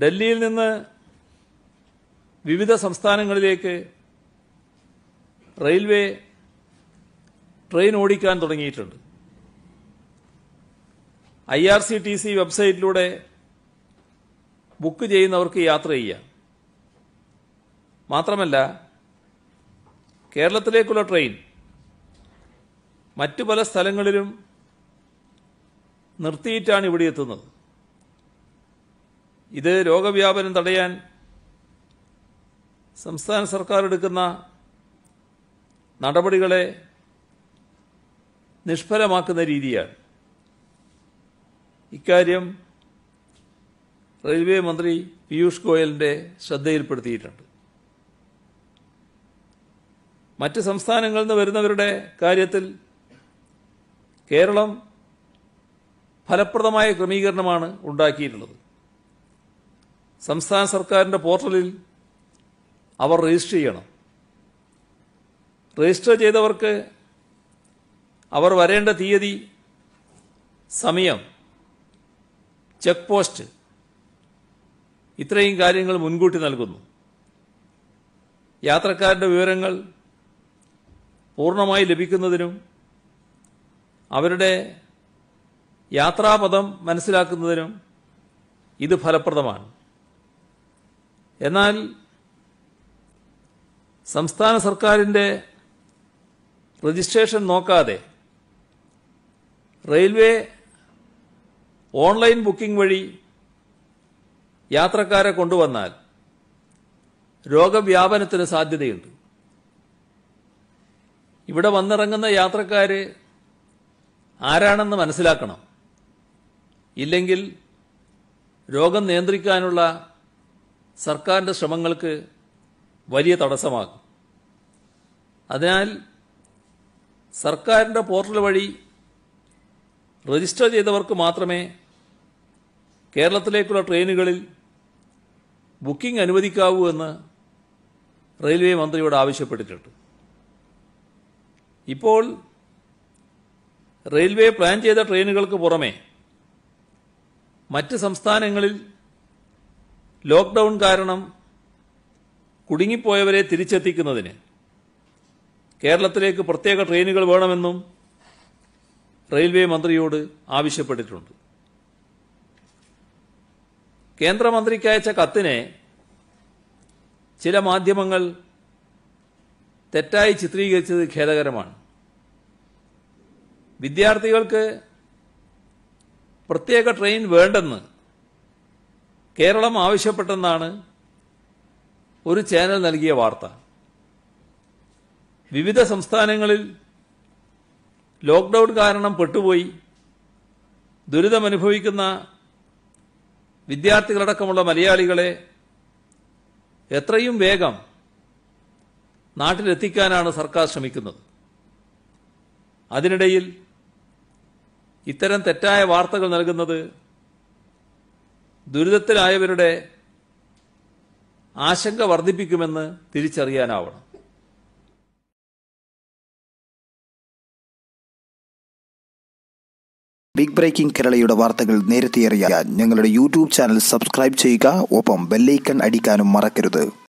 ഡൽഹിയിൽ നിന്ന് വിവിധ സംസ്ഥാനങ്ങളിലേക്ക് റെയിൽവേ ട്രെയിൻ ഓടിക്കാൻ തുടങ്ങിയിട്ടുണ്ട് I R C T C വെബ്സൈറ്റിലൂടെ ബുക്ക് ചെയ്യുന്നവർക്ക് യാത്ര ചെയ്യാം മാത്രമല്ല കേരളത്തിലേക്കുള്ള ട്രെയിൻ മറ്റു പല സ്ഥലങ്ങളിലും നിർത്തിയിട്ടാണ് ഇവിടെ എത്തുന്നത് ഇത് രോഗവ്യാപനം തടയാൻ സംസ്ഥാന സർക്കാർ എടുക്കുന്ന നടപടികളെ നിഷ്ഫലമാക്കുന്ന രീതിയാണ് ഇക്കാര്യം റെയിൽവേ മന്ത്രി പീയൂഷ് ഗോയലിന്റെ ശ്രദ്ധയിൽപ്പെടുത്തിയിട്ടുണ്ട് മറ്റ് സംസ്ഥാനങ്ങളിൽ നിന്ന് വരുന്നവരുടെ കാര്യത്തിൽ കേരളം ഫലപ്രദമായ ക്രമീകരണമാണ് ഉണ്ടാക്കിയിട്ടുള്ളത് സംസ്ഥാന സർക്കാരിൻ്റെ പോർട്ടലിൽ അവർ രജിസ്റ്റർ ചെയ്യണം രജിസ്റ്റർ ചെയ്തവർക്ക് അവർ വരേണ്ട തീയതി സമയം ചെക്ക് പോസ്റ്റ് ഇത്രയും കാര്യങ്ങൾ മുൻകൂട്ടി നൽകുന്നു യാത്രക്കാരുടെ വിവരങ്ങൾ പൂർണ്ണമായി ലഭിക്കുന്നതിനും അവരുടെ യാത്രാപഥം മനസ്സിലാക്കുന്നതിനും ഇത് ഫലപ്രദമാണ് എന്നാൽ സംസ്ഥാന സർക്കാരിൻ്റെ രജിസ്ട്രേഷൻ നോക്കാതെ റെയിൽവേ ഓൺലൈൻ ബുക്കിംഗ് വഴി യാത്രക്കാരെ കൊണ്ടുവന്നാൽ രോഗവ്യാപനത്തിന് സാധ്യതയുണ്ട് ഇവിടെ വന്നിറങ്ങുന്ന യാത്രക്കാർ ആരാണെന്ന് മനസ്സിലാക്കണം ഇല്ലെങ്കിൽ രോഗം നിയന്ത്രിക്കാനുള്ള സർക്കാരിൻ്റെ ശ്രമങ്ങൾക്ക് വലിയ തടസ്സമാകും അതിനാൽ സർക്കാരിൻ്റെ പോർട്ടൽ വഴി രജിസ്റ്റർ ചെയ്തവർക്ക് മാത്രമേ കേരളത്തിലേക്കുള്ള ട്രെയിനുകളിൽ ബുക്കിംഗ് അനുവദിക്കാവൂ എന്ന് റെയിൽവേ മന്ത്രിയോട് ആവശ്യപ്പെട്ടിട്ടുണ്ട് ഇപ്പോൾ റെയിൽവേ പ്ലാൻ ചെയ്ത ട്രെയിനുകൾക്ക് പുറമെ മറ്റ് സംസ്ഥാനങ്ങളിൽ ലോക്ക്ഡൗൺ കാരണം കുടുങ്ങിപ്പോയവരെ തിരിച്ചെത്തിക്കുന്നതിന് കേരളത്തിലേക്ക് പ്രത്യേക ട്രെയിനുകൾ വേണമെന്നും റെയിൽവേ മന്ത്രിയോട് ആവശ്യപ്പെട്ടിട്ടുണ്ട് കേന്ദ്രമന്ത്രിക്ക് അയച്ച കത്തിനെ ചില മാധ്യമങ്ങൾ തെറ്റായി ചിത്രീകരിച്ചത് ഖേദകരമാണ് വിദ്യാർത്ഥികൾക്ക് പ്രത്യേക ട്രെയിൻ വേണ്ടെന്ന് കേരളം ആവശ്യപ്പെട്ടെന്നാണ് ഒരു ചാനൽ നൽകിയ വാർത്ത വിവിധ സംസ്ഥാനങ്ങളിൽ ലോക്ക്ഡൌൺ കാരണം പെട്ടുപോയി ദുരിതമനുഭവിക്കുന്ന വിദ്യാർത്ഥികളടക്കമുള്ള മലയാളികളെ എത്രയും വേഗം നാട്ടിലെത്തിക്കാനാണ് സർക്കാർ ശ്രമിക്കുന്നത് അതിനിടയിൽ ഇത്തരം തെറ്റായ വാർത്തകൾ നൽകുന്നത് ദുരിതത്തിലായവരുടെ ആശങ്ക വർദ്ധിപ്പിക്കുമെന്ന് തിരിച്ചറിയാനാവണം ബിഗ് ബ്രേക്കിംഗ് കേരളയുടെ വാർത്തകൾ നേരത്തെ അറിയാൻ ഞങ്ങളുടെ യൂട്യൂബ് ചാനൽ സബ്സ്ക്രൈബ് ചെയ്യുക ഒപ്പം ബെല്ലൈക്കൺ അടിക്കാനും മറക്കരുത്